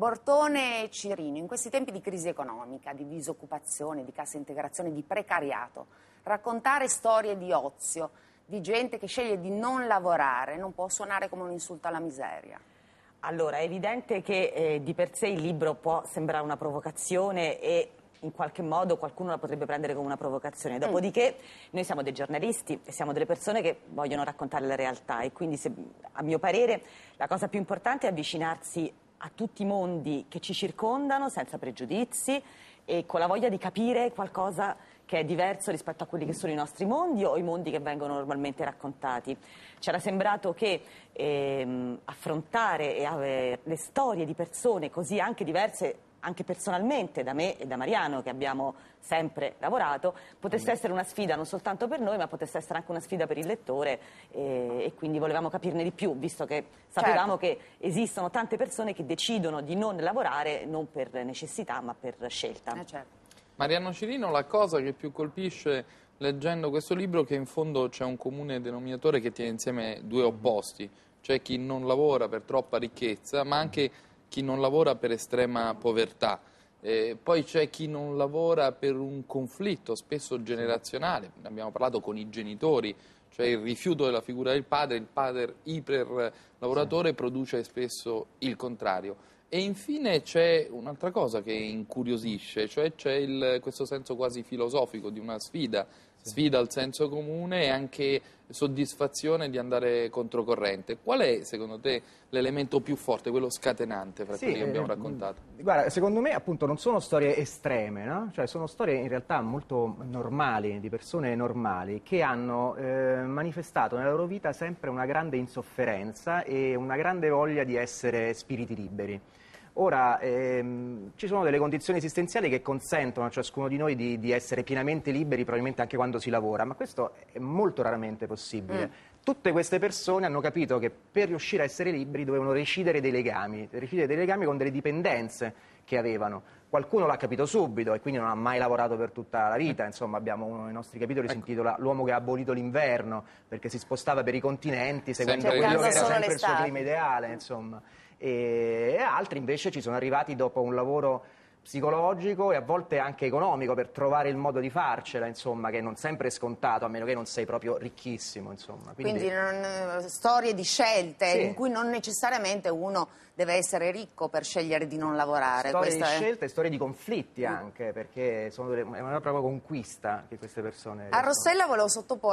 Bortone e Cirino, in questi tempi di crisi economica, di disoccupazione, di cassa integrazione, di precariato, raccontare storie di ozio, di gente che sceglie di non lavorare, non può suonare come un insulto alla miseria. Allora, è evidente che eh, di per sé il libro può sembrare una provocazione e in qualche modo qualcuno la potrebbe prendere come una provocazione. Mm. Dopodiché noi siamo dei giornalisti e siamo delle persone che vogliono raccontare la realtà e quindi se, a mio parere la cosa più importante è avvicinarsi a tutti i mondi che ci circondano senza pregiudizi e con la voglia di capire qualcosa che è diverso rispetto a quelli che sono i nostri mondi o i mondi che vengono normalmente raccontati. C'era sembrato che ehm, affrontare le storie di persone così anche diverse anche personalmente da me e da Mariano che abbiamo sempre lavorato, potesse mm. essere una sfida non soltanto per noi ma potesse essere anche una sfida per il lettore e, e quindi volevamo capirne di più visto che sapevamo certo. che esistono tante persone che decidono di non lavorare non per necessità ma per scelta. Eh certo. Mariano Cirino, la cosa che più colpisce leggendo questo libro è che in fondo c'è un comune denominatore che tiene insieme due opposti, cioè chi non lavora per troppa ricchezza ma anche chi non lavora per estrema povertà, eh, poi c'è chi non lavora per un conflitto spesso generazionale, ne abbiamo parlato con i genitori, cioè il rifiuto della figura del padre, il padre iperlavoratore sì. produce spesso il contrario. E infine c'è un'altra cosa che incuriosisce, cioè c'è questo senso quasi filosofico di una sfida sfida al senso comune e anche soddisfazione di andare controcorrente. Qual è, secondo te, l'elemento più forte, quello scatenante fra sì, quelli che abbiamo eh, raccontato? Guarda, secondo me, appunto, non sono storie estreme, no? cioè sono storie in realtà molto normali, di persone normali, che hanno eh, manifestato nella loro vita sempre una grande insofferenza e una grande voglia di essere spiriti liberi. Ora, ehm, ci sono delle condizioni esistenziali che consentono a ciascuno di noi di, di, essere pienamente liberi, probabilmente anche quando si lavora, ma questo è molto raramente possibile. Mm. Tutte queste persone hanno capito che per riuscire a essere liberi dovevano recidere dei legami, recidere dei legami con delle dipendenze che avevano. Qualcuno l'ha capito subito e quindi non ha mai lavorato per tutta la vita, insomma abbiamo uno dei nostri capitoli ecco. si intitola L'uomo che ha abolito l'inverno perché si spostava per i continenti seguendo quello che era sempre l'estate. il suo clima ideale, insomma e altri invece ci sono arrivati dopo un lavoro psicologico e a volte anche economico per trovare il modo di farcela, insomma, che non sempre è scontato, a meno che non sei proprio ricchissimo, insomma. Quindi, Quindi non, eh, storie di scelte sì. in cui non necessariamente uno deve essere ricco per scegliere di non lavorare. Storie Questa di è... scelte e storie di conflitti mm. anche, perché delle, è una propria conquista che queste persone... A Rossella volevo sottoporre